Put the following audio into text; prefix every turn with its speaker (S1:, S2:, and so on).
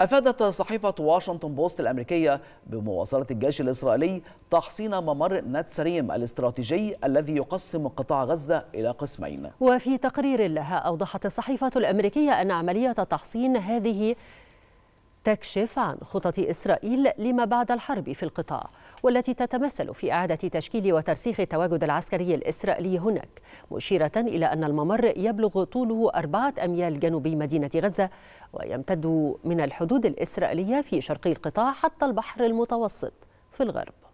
S1: أفادت صحيفة واشنطن بوست الأمريكية بمواصلة الجيش الإسرائيلي تحصين ممر ناتسريم الاستراتيجي الذي يقسم قطاع غزة إلى قسمين
S2: وفي تقرير لها أوضحت الصحيفة الأمريكية أن عملية تحصين هذه تكشف عن خطط إسرائيل لما بعد الحرب في القطاع والتي تتمثل في إعادة تشكيل وترسيخ التواجد العسكري الإسرائيلي هناك مشيرة إلى أن الممر يبلغ طوله أربعة أميال جنوب مدينة غزة ويمتد من الحدود الإسرائيلية في شرقي القطاع حتى البحر المتوسط في الغرب